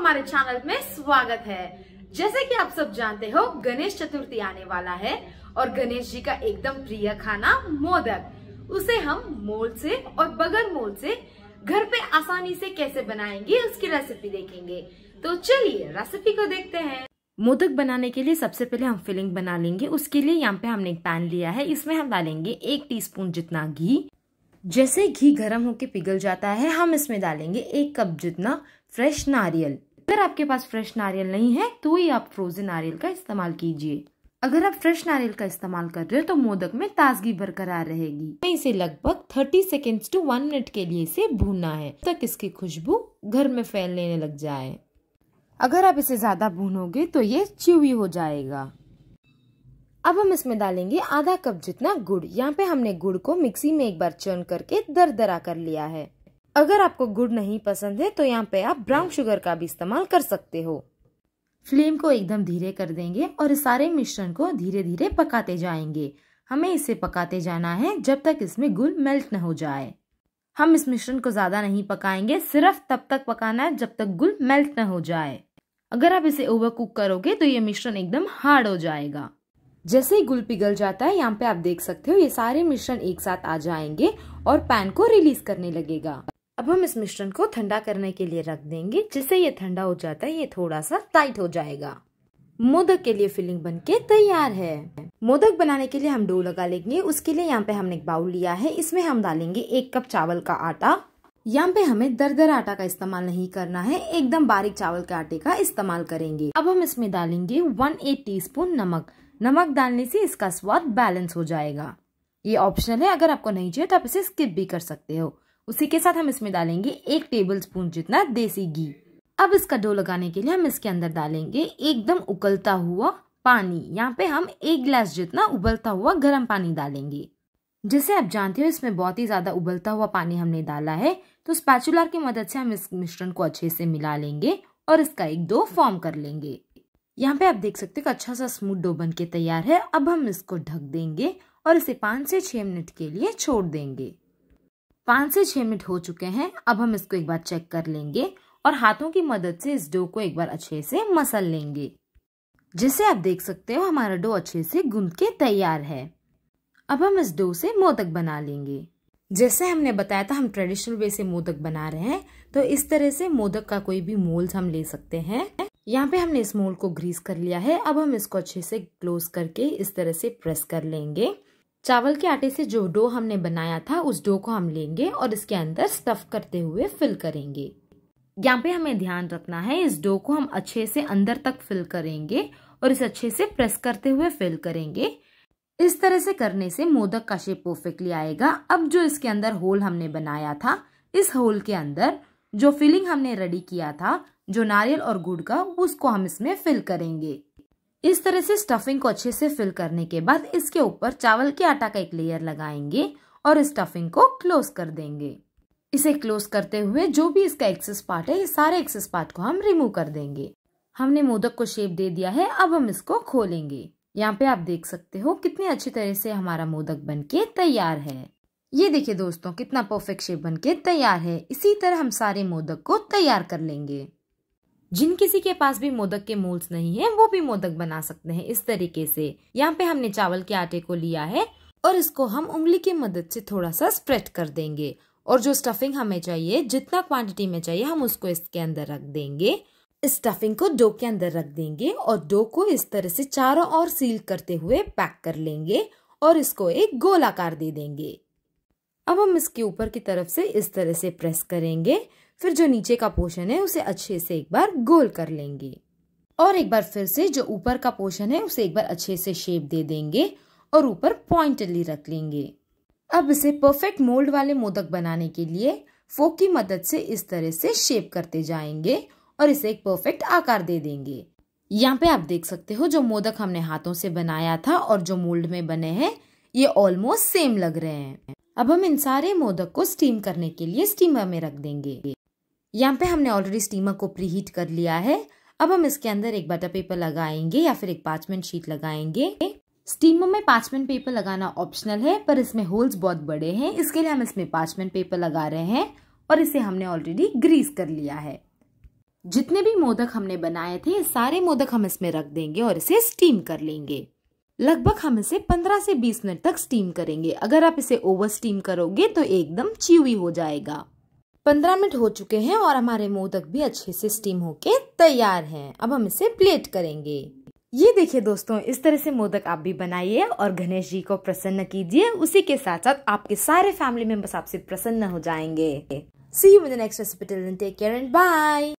हमारे चैनल में स्वागत है जैसे कि आप सब जानते हो गणेश चतुर्थी आने वाला है और गणेश जी का एकदम प्रिय खाना मोदक उसे हम मोल से और बगर मोल से घर पे आसानी से कैसे बनाएंगे उसकी रेसिपी देखेंगे तो चलिए रेसिपी को देखते हैं मोदक बनाने के लिए सबसे पहले हम फिलिंग बना लेंगे उसके लिए यहाँ पे हमने एक पैन लिया है इसमें हम डालेंगे एक टी जितना घी जैसे घी गर्म होके पिघल जाता है हम इसमें डालेंगे एक कप जितना फ्रेश नारियल अगर आपके पास फ्रेश नारियल नहीं है तो ही आप फ्रोजन नारियल का इस्तेमाल कीजिए अगर आप फ्रेश नारियल का इस्तेमाल कर रहे हो तो मोदक में ताजगी बरकरार रहेगी हमें इसे लगभग 30 सेकेंड्स टू वन मिनट के लिए इसे भूनना है तक इसकी खुशबू घर में फैलने लग जाए अगर आप इसे ज्यादा भूनोगे तो ये च्यूवी हो जाएगा अब हम इसमें डालेंगे आधा कप जितना गुड़ यहाँ पे हमने गुड़ को मिक्सी में एक बार चर्न करके दर दरा कर लिया है अगर आपको गुड़ नहीं पसंद है तो यहाँ पे आप ब्राउन शुगर का भी इस्तेमाल कर सकते हो फ्लेम को एकदम धीरे कर देंगे और सारे मिश्रण को धीरे धीरे पकाते जाएंगे हमें इसे पकाते जाना है जब तक इसमें गुल मेल्ट न हो जाए हम इस मिश्रण को ज़्यादा नहीं पकाएंगे सिर्फ तब तक पकाना है जब तक गुल मेल्ट न हो जाए अगर आप इसे ओवर कुक करोगे तो ये मिश्रण एकदम हार्ड हो जाएगा जैसे ही गुल पिघल जाता है यहाँ पे आप देख सकते हो ये सारे मिश्रण एक साथ आ जाएंगे और पैन को रिलीज करने लगेगा अब हम इस मिश्रण को ठंडा करने के लिए रख देंगे जिससे ये ठंडा हो जाता है ये थोड़ा सा टाइट हो जाएगा मोदक के लिए फिलिंग बनके तैयार है मोदक बनाने के लिए हम डो लगा लेंगे उसके लिए यहाँ पे हमने एक बाउल लिया है इसमें हम डालेंगे एक कप चावल का आटा यहाँ पे हमें दरदर आटा का इस्तेमाल नहीं करना है एकदम बारीक चावल के आटे का इस्तेमाल करेंगे अब हम इसमें डालेंगे वन एट टी नमक नमक डालने से इसका स्वाद बैलेंस हो जाएगा ये ऑप्शनल है अगर आपको नहीं चाहिए तो आप इसे स्किप भी कर सकते हो उसी के साथ हम इसमें डालेंगे एक टेबल स्पून जितना देसी घी अब इसका डो लगाने के लिए हम इसके अंदर डालेंगे एकदम उकलता हुआ पानी यहाँ पे हम एक गिलास जितना उबलता हुआ गर्म पानी डालेंगे जैसे आप जानते हो इसमें बहुत ही ज़्यादा उबलता हुआ पानी हमने डाला है तो स्पैचुलर की मदद से हम इस मिश्रण को अच्छे से मिला लेंगे और इसका एक दो फॉर्म कर लेंगे यहाँ पे आप देख सकते हो अच्छा सा स्मूथ डो बन के तैयार है अब हम इसको ढक देंगे और इसे पाँच से छह मिनट के लिए छोड़ देंगे पांच से छह मिनट हो चुके हैं अब हम इसको एक बार चेक कर लेंगे और हाथों की मदद से इस डो को एक बार अच्छे से मसल लेंगे जिसे आप देख सकते हो हमारा डो अच्छे से गूंद के तैयार है अब हम इस डो से मोदक बना लेंगे जैसे हमने बताया था हम ट्रेडिशनल वे से मोदक बना रहे हैं तो इस तरह से मोदक का कोई भी मोल्ड हम ले सकते हैं यहाँ पे हमने इस मोल्ड को ग्रीस कर लिया है अब हम इसको अच्छे से क्लोज करके इस तरह से प्रेस कर लेंगे चावल के आटे से जो डो हमने बनाया था उस डो को हम लेंगे और इसके अंदर स्टफ करते हुए फिल करेंगे यहाँ पे हमें ध्यान रखना है इस डो को हम अच्छे से अंदर तक फिल करेंगे और इस अच्छे से प्रेस करते हुए फिल करेंगे इस तरह से करने से मोदक का शेप परफेक्टली आएगा अब जो इसके अंदर होल हमने बनाया था इस होल के अंदर जो फिलिंग हमने रेडी किया था जो नारियल और गुड़ का उसको हम इसमें फिल करेंगे इस तरह से स्टफिंग को अच्छे से फिल करने के बाद इसके ऊपर चावल के आटा का एक लेयर लगाएंगे और स्टफिंग को क्लोज कर देंगे इसे क्लोज करते हुए जो भी इसका एक्सेस पार्ट है इस सारे एक्सेस पार्ट को हम रिमूव कर देंगे हमने मोदक को शेप दे दिया है अब हम इसको खोलेंगे यहाँ पे आप देख सकते हो कितने अच्छी तरह से हमारा मोदक बनके तैयार है ये देखिए दोस्तों कितना परफेक्ट शेप बनके तैयार है इसी तरह हम सारे मोदक को तैयार कर लेंगे जिन किसी के पास भी मोदक के मोल्स नहीं है वो भी मोदक बना सकते हैं इस तरीके से यहाँ पे हमने चावल के आटे को लिया है और इसको हम उंगली की मदद से थोड़ा सा स्प्रेड कर देंगे और जो स्टफिंग हमें चाहिए जितना क्वांटिटी में चाहिए हम उसको इसके अंदर रख देंगे इस स्टफिंग को डो के अंदर रख देंगे और डो को इस तरह से चारों ओर सील करते हुए पैक कर लेंगे और इसको एक गोलाकार दे देंगे अब हम इसके ऊपर की तरफ से इस तरह से प्रेस करेंगे फिर जो नीचे का पोर्शन है उसे अच्छे से एक बार गोल कर लेंगे और एक बार फिर से जो ऊपर का पोर्शन है उसे एक बार अच्छे से शेप दे देंगे और ऊपर पॉइंटली रख लेंगे अब इसे परफेक्ट मोल्ड वाले मोदक बनाने के लिए फोक की मदद से इस तरह से शेप करते जाएंगे और इसे एक परफेक्ट आकार दे देंगे यहाँ पे आप देख सकते हो जो मोदक हमने हाथों से बनाया था और जो मोल्ड में बने हैं ये ऑलमोस्ट सेम लग रहे हैं अब हम इन सारे मोदक को स्टीम करने के लिए स्टीमर में रख देंगे यहाँ पे हमने ऑलरेडी स्टीमर को प्रीहीट कर लिया है अब हम इसके अंदर एक बटर पेपर लगाएंगे या फिर एक पार्चमेंट शीट लगाएंगे स्टीमर में पार्चमेंट पेपर लगाना ऑप्शनल है पर इसमें होल्स बहुत बड़े हैं इसके लिए हम इसमें पार्चमेंट पेपर लगा रहे हैं और इसे हमने ऑलरेडी ग्रीस कर लिया है जितने भी मोदक हमने बनाए थे सारे मोदक हम इसमें रख देंगे और इसे स्टीम कर लेंगे लगभग हम इसे 15 से 20 मिनट तक स्टीम करेंगे अगर आप इसे ओवर स्टीम करोगे तो एकदम च्यूवी हो जाएगा पंद्रह मिनट हो चुके हैं और हमारे मोदक भी अच्छे से स्टीम होके तैयार हैं अब हम इसे प्लेट करेंगे ये देखिए दोस्तों इस तरह से मोदक आप भी बनाइए और गणेश जी को प्रसन्न कीजिए उसी के साथ साथ आपके सारे फैमिली मेंबर्स आपसे प्रसन्न हो जाएंगे see you in the next recipe take care and bye